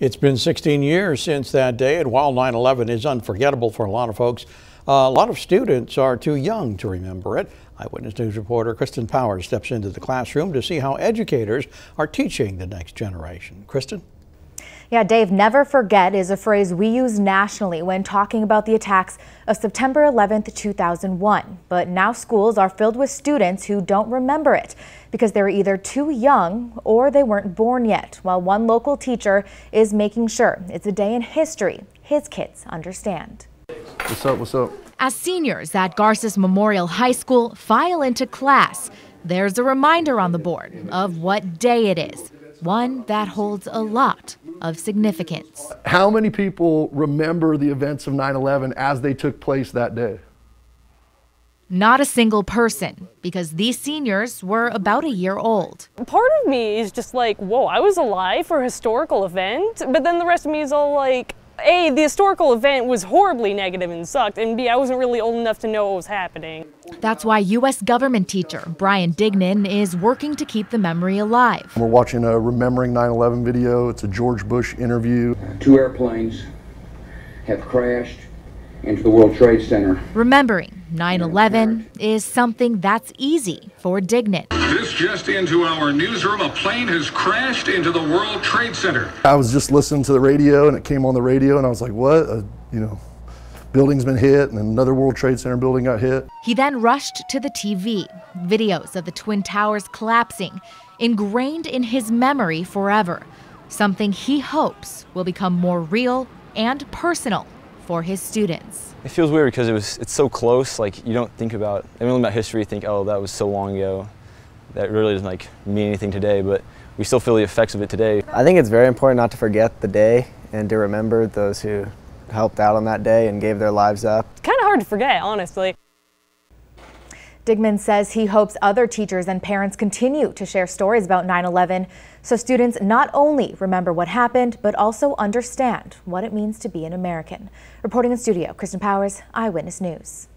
It's been 16 years since that day, and while 9 11 is unforgettable for a lot of folks, uh, a lot of students are too young to remember it. Eyewitness News reporter Kristen Powers steps into the classroom to see how educators are teaching the next generation. Kristen? Yeah, Dave, never forget is a phrase we use nationally when talking about the attacks of September 11, 2001. But now schools are filled with students who don't remember it because they are either too young or they weren't born yet, while one local teacher is making sure it's a day in history his kids understand. What's up, what's up? As seniors at Garces Memorial High School file into class, there's a reminder on the board of what day it is, one that holds a lot of significance. How many people remember the events of 9 11 as they took place that day? Not a single person, because these seniors were about a year old. Part of me is just like, whoa, I was alive for a historical event. But then the rest of me is all like, a, the historical event was horribly negative and sucked, and B, I wasn't really old enough to know what was happening. That's why U.S. government teacher Brian Dignan is working to keep the memory alive. We're watching a Remembering 9-11 video. It's a George Bush interview. Two airplanes have crashed into the World Trade Center. Remembering 9 11 is something that's easy for Dignit. This just into our newsroom a plane has crashed into the World Trade Center. I was just listening to the radio and it came on the radio, and I was like, what? you know, building's been hit, and another World Trade Center building got hit. He then rushed to the TV, videos of the Twin Towers collapsing, ingrained in his memory forever, something he hopes will become more real and personal for his students. It feels weird because it was it's so close. Like you don't think about I mean about history, you think oh that was so long ago. That really doesn't like mean anything today, but we still feel the effects of it today. I think it's very important not to forget the day and to remember those who helped out on that day and gave their lives up. It's kind of hard to forget, honestly. Digman says he hopes other teachers and parents continue to share stories about 9 11 so students not only remember what happened, but also understand what it means to be an American. Reporting in studio, Kristen Powers, Eyewitness News.